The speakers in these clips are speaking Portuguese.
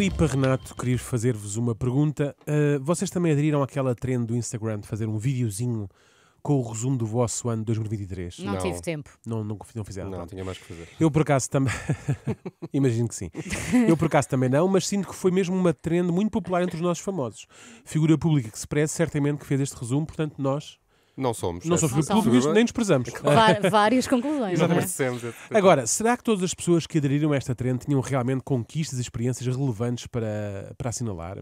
Filipe Renato, queria fazer-vos uma pergunta. Uh, vocês também aderiram àquela trend do Instagram de fazer um videozinho com o resumo do vosso ano de 2023? Não, Não. tive tempo. Não, não, não fizeram. Não, tinha mais que fazer. Eu por acaso também. Imagino que sim. Eu por acaso também não, mas sinto que foi mesmo uma trend muito popular entre os nossos famosos. Figura pública que se preze certamente que fez este resumo, portanto nós não somos. Não somos públicos, nem nos prezamos. Várias conclusões. É? é Agora, será que todas as pessoas que aderiram a esta trend tinham realmente conquistas e experiências relevantes para, para assinalar?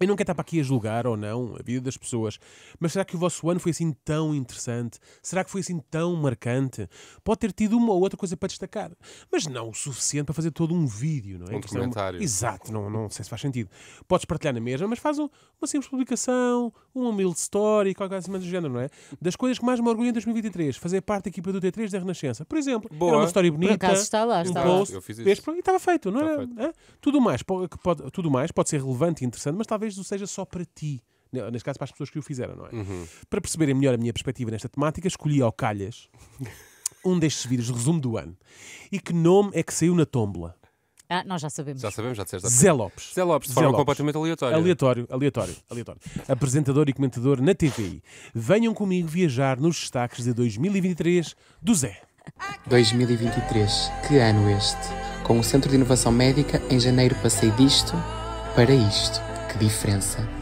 Eu não quero estar para aqui a julgar ou não a vida das pessoas, mas será que o vosso ano foi assim tão interessante? Será que foi assim tão marcante? Pode ter tido uma ou outra coisa para destacar, mas não o suficiente para fazer todo um vídeo, não é? Um é documentário. Exato, não, não sei se faz sentido. Podes partilhar na mesma, mas faz um, uma simples publicação, uma humilde story, qualquer coisa assim do género, não é? Das coisas que mais me orgulho em 2023, fazer parte da equipa do T3 da Renascença, por exemplo. Boa. Era uma história bonita. Por acaso está lá, está um post, lá. Eu fiz isso. e estava feito, não era? É? Feito. Tudo, mais, pode, tudo mais pode ser relevante e interessante, mas talvez o seja só para ti, neste caso para as pessoas que o fizeram, não é? Uhum. Para perceberem melhor a minha perspectiva nesta temática, escolhi ao calhas um destes vídeos de resumo do ano. E que nome é que saiu na tómbola? Ah, nós já sabemos. Já sabemos, já disseste. Zé Lopes. Zé Lopes, de forma Lopes. completamente aleatória. Aleatório, aleatório, aleatório. Apresentador e comentador na TVI. Venham comigo viajar nos destaques de 2023 do Zé. 2023, que ano este? Com o Centro de Inovação Médica, em janeiro passei disto para isto. Que diferença!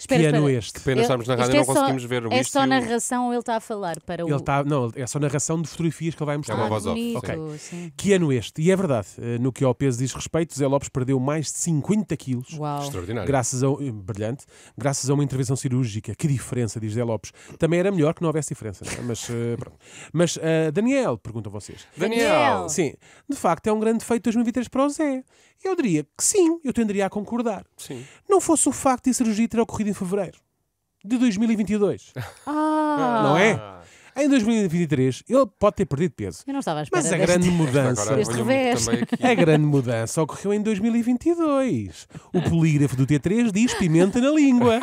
Espera, que ano espera. este? Que pena na rádio e é não só, conseguimos ver o É só narração ou ele está a falar para ele o. não, é só narração de fotografias que ele vai mostrar. É uma voz bonito, off. Okay. Sim. Que ano este? E é verdade, eh, no que ao peso diz respeito, Zé Lopes perdeu mais de 50 quilos. Uau. Extraordinário. Graças a, eh, brilhante. Graças a uma intervenção cirúrgica. Que diferença, diz Zé Lopes. Também era melhor que não houvesse diferença. Não é? Mas, eh, pronto. Mas uh, Daniel, perguntam vocês. Daniel! Sim, de facto é um grande feito 2023 para o Zé. Eu diria que sim, eu tenderia a concordar. Sim. Não fosse o facto de a cirurgia ter ocorrido de fevereiro de 2022. Ah. Não é? Ah. Em 2023, ele pode ter perdido peso. Eu não estava a esperar. Mas a deste- grande mudança. Agora Este revés. A grande mudança ocorreu em 2022. O polígrafo do T3 diz pimenta na língua.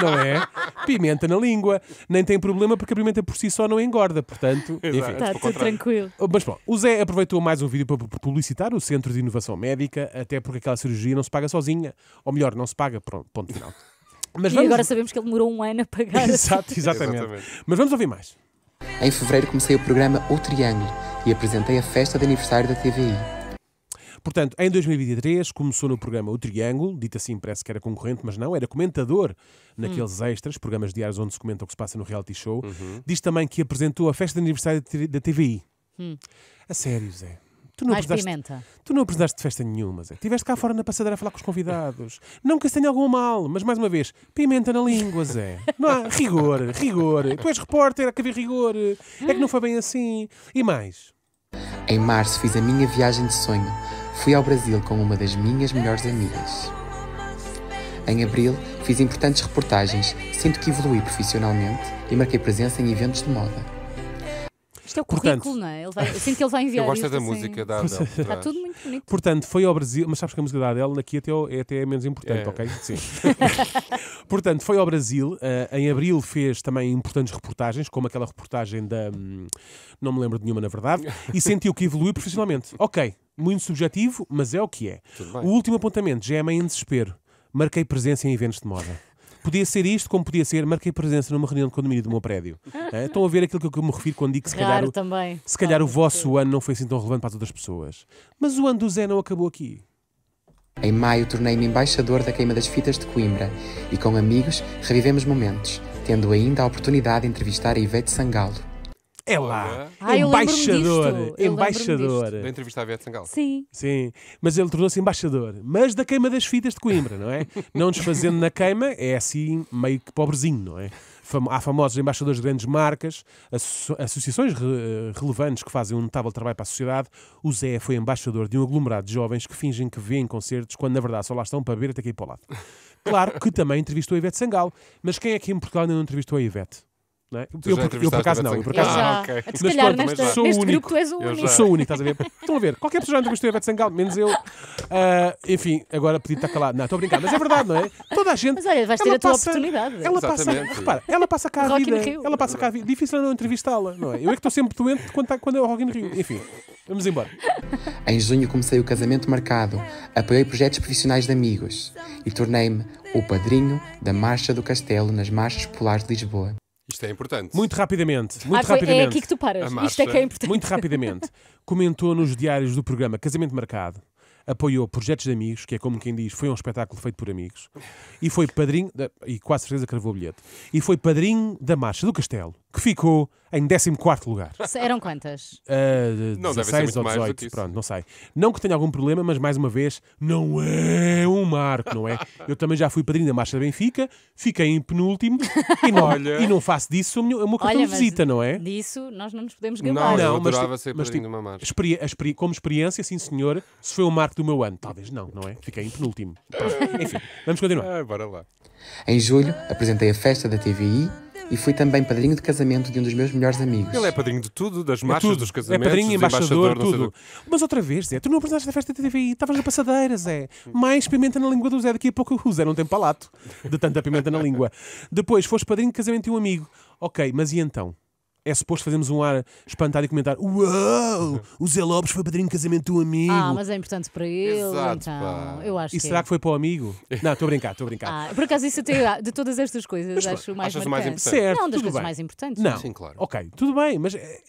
Não é? Pimenta na língua. Nem tem problema porque a pimenta por si só não engorda. Portanto, enfim. Está tudo tranquilo. Mas bom, o Zé aproveitou mais um vídeo para publicitar o Centro de Inovação Médica, até porque aquela cirurgia não se paga sozinha. Ou melhor, não se paga. Pronto, ponto final. Mas e agora sabemos que ele demorou um ano a pagar. Exato, exatamente. exatamente. Mas vamos ouvir mais. Em fevereiro comecei o programa O Triângulo e apresentei a festa de aniversário da TVI. Portanto, em 2023 começou no programa O Triângulo, dito assim parece que era concorrente, mas não, era comentador naqueles hum. extras, programas diários onde se comenta o que se passa no reality show. Uhum. Diz também que apresentou a festa de aniversário da TVI. Hum. A sério, Zé. Tu não Mais pimenta. Tu não precisaste de festa nenhuma, Zé. Estiveste cá fora na passadeira a falar com os convidados. Não que isso tenha algum mal, mas mais uma vez, pimenta na língua, Zé. Não há rigor, rigor. Tu és repórter, há que haver rigor. É que não foi bem assim. E mais? Em março fiz a minha viagem de sonho. Fui ao Brasil com uma das minhas melhores amigas. Em abril, fiz importantes reportagens, sinto que evolui profissionalmente e marquei presença em eventos de moda. Isto é o Portanto, currículo, não é? Ele vai, eu sinto que ele vai enviar. Eu gosto é da assim. música da Adele. Está tudo muito bonito. Portanto, foi ao Brasil, mas sabes que a música da Adele aqui até é, até é menos importante, é. ok? Sim. Portanto, foi ao Brasil. Uh, em abril fez também importantes reportagens, como aquela reportagem da. Hum, não me lembro de nenhuma, na verdade, e sentiu que evoluiu profissionalmente. Ok, muito subjetivo, mas é o que é. O último apontamento já é meio em desespero. Marquei presença em eventos de moda. Podia ser isto, como podia ser, marquei presença numa reunião de condomínio do meu prédio. É, estão a ver aquilo que eu me refiro quando digo que se calhar, o, também. Se calhar ah, o vosso ano não foi assim tão relevante para todas as pessoas. Mas o ano do Zé não acabou aqui. Em maio tornei-me embaixador da queima das fitas de Coimbra e com amigos revivemos momentos, tendo ainda a oportunidade de entrevistar a Ivete Sangalo. É lá. Ah, embaixador. Embaixador. Da entrevista à Ivete Sangal. Sim. Sim. Mas ele tornou-se embaixador. Mas da queima das fitas de Coimbra, não é? não desfazendo na queima, é assim meio que pobrezinho, não é? há famosos embaixadores de grandes marcas, associações re eh, relevantes que fazem um notável trabalho para a sociedade. O Zé foi embaixador de um aglomerado de jovens que fingem que vêem concertos quando na verdade só lá estão para beber até aqui para o lado. Claro que também entrevistou a Ivete Sangal, mas quem é que em Portugal ainda não entrevistou a Ivete? Não é? eu, é, por, eu, por acaso não, eu por acaso é não. Ah, okay. Mas calhar, pronto, sou neste único. grupo tu és o único. Sou único, estás a ver? Estão a ver, qualquer pessoa já entrevistou a Beto Sangalo, menos eu. Uh, enfim, agora pedi estar calado. Não, estou a brincar, mas é verdade, não é? Toda a gente. Mas olha, vais ter a tua passa, oportunidade. Ela passa, repara, ela passa cá a vida. Ela passa cá a vida. Difícil é não entrevistá-la, não é? Eu é que estou sempre doente quando, tá- quando é o Rock in Rio. Enfim, vamos embora. Em junho comecei o casamento marcado, apoiei projetos profissionais de amigos e tornei-me o padrinho da Marcha do Castelo nas Marchas Polares de Lisboa. Isto é importante. Muito rapidamente. Ah, Muito ah, rapidamente. É aqui que tu paras. Isto é que é importante. Muito rapidamente. Comentou nos diários do programa Casamento Marcado. Apoiou projetos de amigos, que é como quem diz, foi um espetáculo feito por amigos, e foi padrinho, e quase certeza cravou o bilhete, e foi padrinho da Marcha do Castelo que ficou em 14 lugar. Eram quantas? Uh, não 16 ou 18, pronto, não sei. Não que tenha algum problema, mas mais uma vez, não é um marco, não é? Eu também já fui padrinho da Marcha da Benfica, fiquei em penúltimo e não, Olha... e não faço disso o meu, cartão de visita, não é? Disso nós não nos podemos ganhar. Não, não eu mas, adorava tipo, ser mas, padrinho tipo, de uma marcha. Experi experi como experiência, sim senhor, se foi o marco do meu ano. Talvez não, não é? Fiquei em penúltimo. Enfim, vamos continuar. Ah, bora lá. Em julho, apresentei a festa da TVI e fui também padrinho de casamento de um dos meus melhores amigos. Ele é padrinho de tudo, das é marchas, é tudo. dos casamentos, é padrinho, embaixador, embaixador tudo. Mas outra vez, Zé, tu não apresentaste a festa da TVI, estavas na passadeira, Zé. Mais pimenta na língua do Zé, daqui a pouco o Zé não tem palato de tanta pimenta na língua. Depois foste padrinho de casamento de um amigo. Ok, mas e então? é suposto fazermos um ar espantado e comentar: Uau! O Zé Lopes foi padrinho de casamento do amigo. Ah, mas é importante para ele, Exato, então. Pá. Eu acho e que será é. que foi para o amigo? Não, estou a brincar, estou a brincar. Ah, por acaso, isso até de todas estas coisas, mas, acho mais, mais importante. Certo, não, das coisas bem. mais importantes. Não, sim, claro. Ok, tudo bem, mas eh,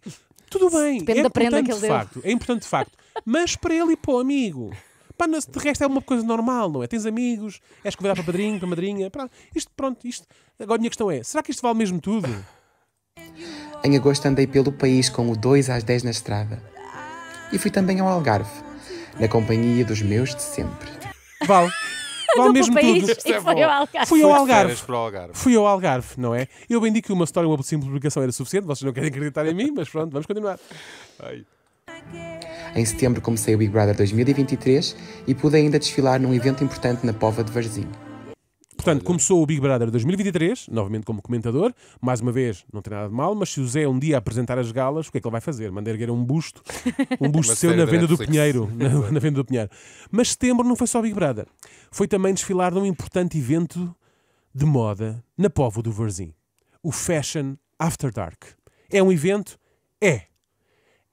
tudo bem. Depende é da prenda que ele de deu. Facto, é importante de facto. mas para ele e para o amigo. Pá, de resto é uma coisa normal, não é? Tens amigos, és convidado para padrinho, para madrinha. Pronto. Isto, pronto, isto. Agora a minha questão é: será que isto vale mesmo tudo? Em agosto andei pelo país com o 2 às 10 na estrada. E fui também ao Algarve, na companhia dos meus de sempre. Vale. Vale mesmo país tudo. E foi ao Algarve. Fui ao Algarve. Algarve. Fui ao Algarve, não é? Eu bem digo que uma história, uma simples publicação era suficiente, vocês não querem acreditar em mim, mas pronto, vamos continuar. Ai. Em setembro comecei o Big Brother 2023 e pude ainda desfilar num evento importante na Pova de Varzim. Portanto, começou o Big Brother 2023, novamente como comentador. Mais uma vez, não tem nada de mal, mas se o Zé um dia apresentar as galas, o que é que ele vai fazer? Mandar erguer um busto, um busto seu na venda do Pinheiro. Na, na, venda do Pinheiro. Mas setembro não foi só Big Brother. Foi também desfilar num importante evento de moda na Povo do Varzim. O Fashion After Dark. É um evento? É.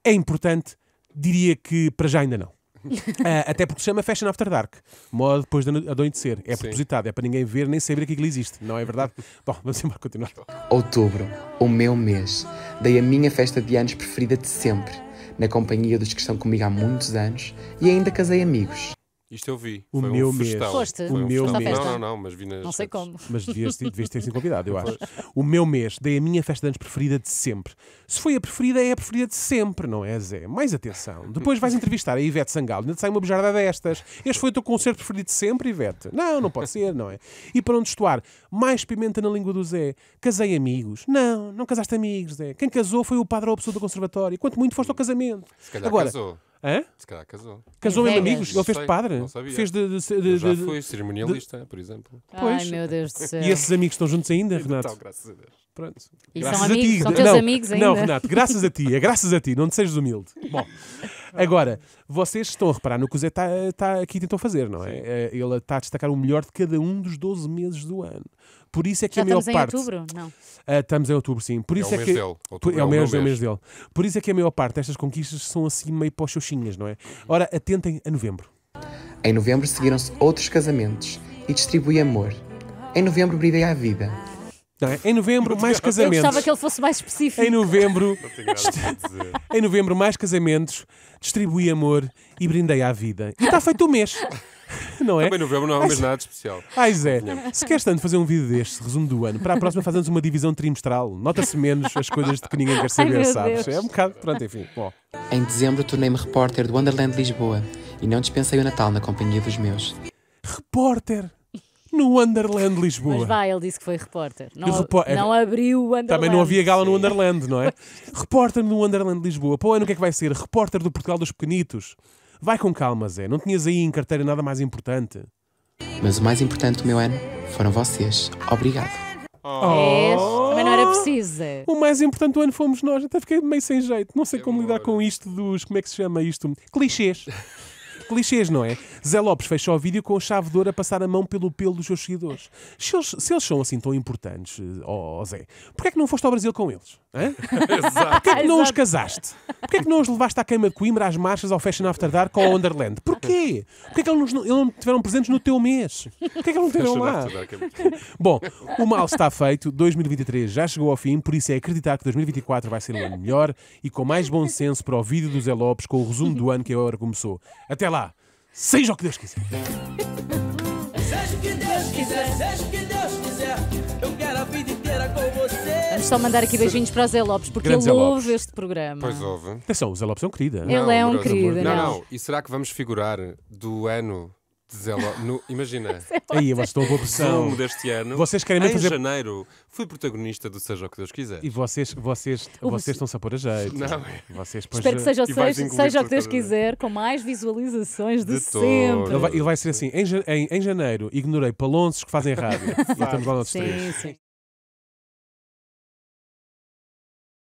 É importante? Diria que para já ainda não uh, até porque se chama Fashion After Dark, moda depois de adoecer. É propositado, é para ninguém ver nem saber que aquilo existe, não é verdade? Bom, vamos embora continuar. Outubro, o meu mês, dei a minha festa de anos preferida de sempre, na companhia dos que estão comigo há muitos anos e ainda casei amigos. Isto eu vi. O Foi meu um mês. Foste? O meu mês. Não, não, não, mas vi nas. Não sei redes. como. Mas devias, devias ter sido convidado, eu acho. o meu mês, dei a minha festa de anos preferida de sempre. Se foi a preferida, é a preferida de sempre, não é, Zé? Mais atenção. Depois vais entrevistar a Ivete Sangalo, ainda te sai uma bujarda destas. Este foi o teu concerto preferido de sempre, Ivete? Não, não pode ser, não é? E para onde estuar? Mais pimenta na língua do Zé. Casei amigos. Não, não casaste amigos, Zé. Quem casou foi o padre ou a pessoa do conservatório. Quanto muito foste ao casamento. Se calhar Agora, casou. Hã? Se calhar casou. Casou mesmo amigos? Ele fez de padre? Não sabia. Fez de, de, de, de, já foi cerimonialista, por exemplo. Ai, meu Deus do céu. E esses amigos estão juntos ainda, então, Renato? Então, graças a Deus. Pronto. E são a amigos, ti. são teus amigos ainda. Não, Renato, graças a ti, é graças a ti, não te sejas humilde. Bom, agora, vocês estão a reparar no que o Zé está tá aqui tentou fazer, não é? Eh, ele está a destacar o melhor de cada um dos 12 meses do ano. Por isso é que Já a maior estamos parte. Estamos em outubro? Não. Uh, estamos em outubro, sim. Por é isso é, é, é que... Dele. Outubro é, o mês, mês. mês dele. Por isso é que a maior parte destas conquistas são assim meio pós-xoxinhas, não é? Ora, atentem a novembro. Em novembro seguiram-se outros casamentos e distribui amor. Em novembro brilhei à vida. Não, é? Em novembro, mais casamentos. Eu gostava que ele fosse mais específico. Em novembro, em novembro mais casamentos, distribui amor e brindei à vida. E está feito o mês. não é? Também novembro não é mas nada especial. Ai, Zé Se queres tanto fazer um vídeo deste, resumo do ano, para a próxima fazemos uma divisão trimestral. Nota-se menos as coisas de que ninguém quer saber, Ai, sabes? Deus. É um bocado. Pronto, enfim. Bom. Em dezembro tornei-me repórter do Wonderland Lisboa e não dispensei o Natal na companhia dos meus. Repórter! no Wonderland Lisboa. Mas vai, ele disse que foi repórter. Não, Repor é- não abriu o Wonderland. Também não havia gala no Wonderland, não é? repórter no Wonderland Lisboa. pô ano o que é que vai ser? Repórter do Portugal dos Pequenitos. Vai com calma, Zé. Não tinhas aí em carteira nada mais importante. Mas o mais importante do meu ano foram vocês. Obrigado. Oh. oh. Mas não era preciso, O mais importante do ano fomos nós. Até fiquei meio sem jeito. Não sei como lidar com isto dos. Como é que se chama isto? Clichês. clichês, não é? Zé Lopes fecha o vídeo com a chave de ouro a passar a mão pelo pelo dos seus seguidores. Se eles, se eles são assim tão importantes, ó oh, Zé, porquê é que não foste ao Brasil com eles? Porquê é que não os casaste? Porquê é que não os levaste à queima de Coimbra, às marchas, ao Fashion After Dark ou ao Wonderland? Porquê? Porquê é que eles não, eles não tiveram presentes no teu mês? Porquê é que eles não tiveram lá? É bom, o mal está feito, 2023 já chegou ao fim, por isso é acreditar que 2024 vai ser um ano melhor e com mais bom senso para o vídeo do Zé Lopes com o resumo do ano que agora começou. Até lá! lá. Seja o que Deus quiser. Seja o que Deus quiser, seja o que Deus quiser. Eu quero a vida inteira com você. Vamos só mandar aqui beijinhos para o Zé Lopes, porque Grande ele Lopes. ouve este programa. Pois ouve. Atenção, o Zé Lopes é um querido. Ele é um querido, não. não. não, e será que vamos figurar do ano Zé Lopes. No, imagina. Aí, eu estou a boa pressão. Zoom deste ano. Vocês querem em fazer... janeiro, fui protagonista do Seja o que Deus quiser. E vocês, vocês, vocês estão-se a pôr a jeito. Não. Vocês Espero que seja, seja, seja o que Deus quiser, com mais visualizações de, de sempre. Ele vai, ele vai, ser assim, em, em, em janeiro, ignorei palonços que fazem rádio. e estamos lá noutros sim, três. Sim.